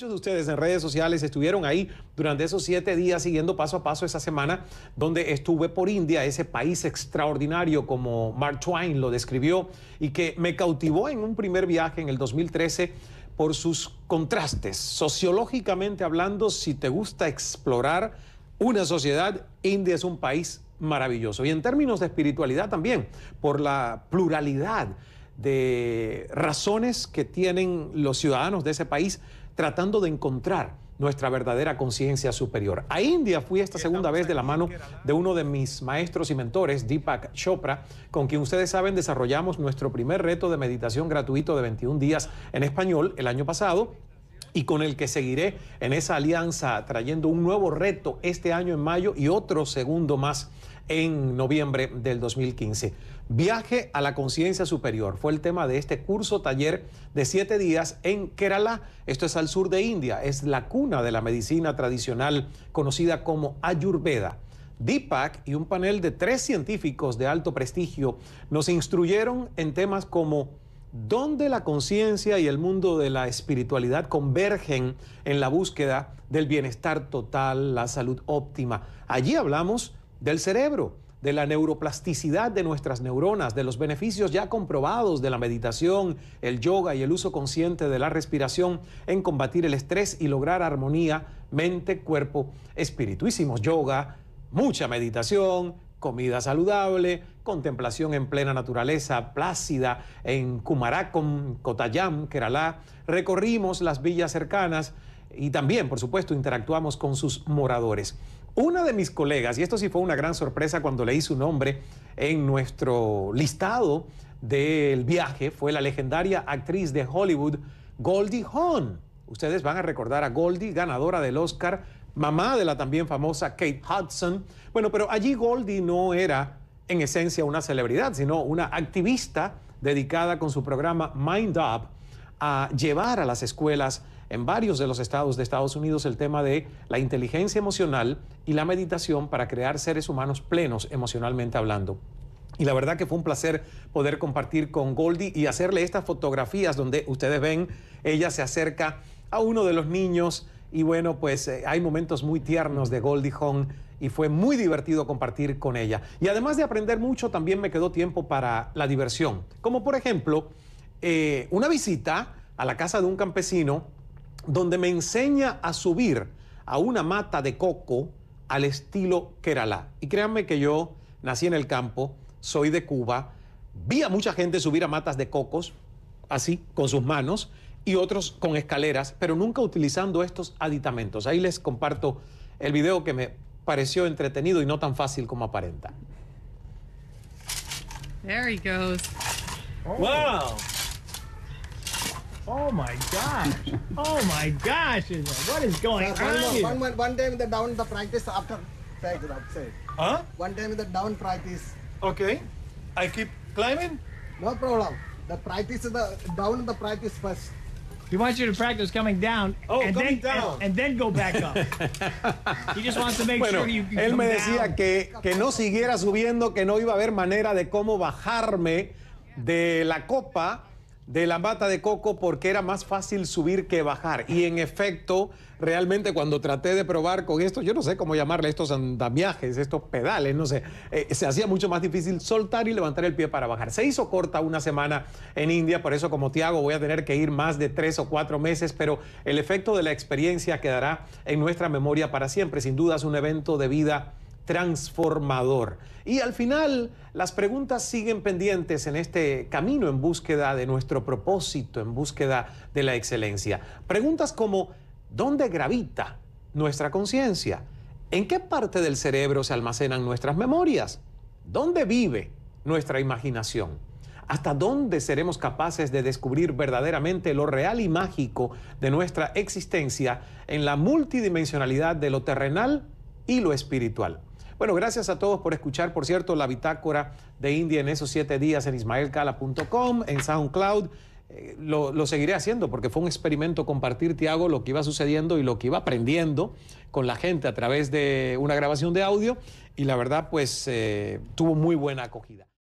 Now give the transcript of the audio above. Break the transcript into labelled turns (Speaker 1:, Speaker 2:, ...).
Speaker 1: Muchos de ustedes en redes sociales estuvieron ahí durante esos siete días siguiendo paso a paso esa semana donde estuve por India, ese país extraordinario como Mark Twain lo describió y que me cautivó en un primer viaje en el 2013 por sus contrastes. Sociológicamente hablando, si te gusta explorar una sociedad, India es un país maravilloso. Y en términos de espiritualidad también, por la pluralidad de razones que tienen los ciudadanos de ese país tratando de encontrar nuestra verdadera conciencia superior. A India fui esta segunda vez de la mano de uno de mis maestros y mentores, Deepak Chopra, con quien ustedes saben desarrollamos nuestro primer reto de meditación gratuito de 21 días en español el año pasado y con el que seguiré en esa alianza trayendo un nuevo reto este año en mayo y otro segundo más en noviembre del 2015. Viaje a la conciencia superior fue el tema de este curso taller de siete días en Kerala. Esto es al sur de India, es la cuna de la medicina tradicional conocida como Ayurveda. Deepak y un panel de tres científicos de alto prestigio nos instruyeron en temas como dónde la conciencia y el mundo de la espiritualidad convergen en la búsqueda del bienestar total, la salud óptima. Allí hablamos del cerebro de la neuroplasticidad de nuestras neuronas, de los beneficios ya comprobados de la meditación, el yoga y el uso consciente de la respiración en combatir el estrés y lograr armonía mente, cuerpo, espirituísimos yoga, mucha meditación, comida saludable, contemplación en plena naturaleza plácida en Kumarakom, Cotayam, Kerala. Recorrimos las villas cercanas y también, por supuesto, interactuamos con sus moradores. Una de mis colegas, y esto sí fue una gran sorpresa cuando leí su nombre en nuestro listado del viaje, fue la legendaria actriz de Hollywood, Goldie Hawn. Ustedes van a recordar a Goldie, ganadora del Oscar, mamá de la también famosa Kate Hudson. Bueno, pero allí Goldie no era en esencia una celebridad, sino una activista dedicada con su programa Mind Up a llevar a las escuelas en varios de los estados de Estados Unidos el tema de la inteligencia emocional y la meditación para crear seres humanos plenos emocionalmente hablando. Y la verdad que fue un placer poder compartir con Goldie y hacerle estas fotografías donde ustedes ven, ella se acerca a uno de los niños y bueno, pues eh, hay momentos muy tiernos de Goldie Hong... y fue muy divertido compartir con ella. Y además de aprender mucho, también me quedó tiempo para la diversión. Como por ejemplo, eh, una visita a la casa de un campesino donde me enseña a subir a una mata de coco al estilo Kerala. Y créanme que yo nací en el campo, soy de Cuba, vi a mucha gente subir a matas de cocos, así, con sus manos, y otros con escaleras, pero nunca utilizando estos aditamentos. Ahí les comparto el video que me pareció entretenido y no tan fácil como aparenta. There he goes. Wow. Oh my gosh! oh my gosh! What is going on one, here? One, one, time the down the practice after practice outside. Huh? One time in the down practice. Okay. I keep climbing. No problem. The practice is the down the practice first. He wants you to practice coming down, oh, and, coming then, down. And, then go back up. He just wants to make sure you, you él me decía que, que no siguiera subiendo, que no iba a haber manera de cómo bajarme de la copa de la bata de coco porque era más fácil subir que bajar. Y en efecto, realmente cuando traté de probar con esto, yo no sé cómo llamarle estos andamiajes, estos pedales, no sé, eh, se hacía mucho más difícil soltar y levantar el pie para bajar. Se hizo corta una semana en India, por eso como Tiago voy a tener que ir más de tres o cuatro meses, pero el efecto de la experiencia quedará en nuestra memoria para siempre. Sin duda es un evento de vida transformador. Y al final, las preguntas siguen pendientes en este camino en búsqueda de nuestro propósito, en búsqueda de la excelencia. Preguntas como, ¿dónde gravita nuestra conciencia? ¿En qué parte del cerebro se almacenan nuestras memorias? ¿Dónde vive nuestra imaginación? ¿Hasta dónde seremos capaces de descubrir verdaderamente lo real y mágico de nuestra existencia en la multidimensionalidad de lo terrenal y lo espiritual? Bueno, gracias a todos por escuchar, por cierto, la bitácora de India en esos siete días en ismaelcala.com, en SoundCloud. Eh, lo, seguiré haciendo porque fue un experimento compartir, Tiago, lo que iba sucediendo y lo que iba aprendiendo con la gente a través de una grabación de audio y la verdad pues eh, tuvo muy buena acogida.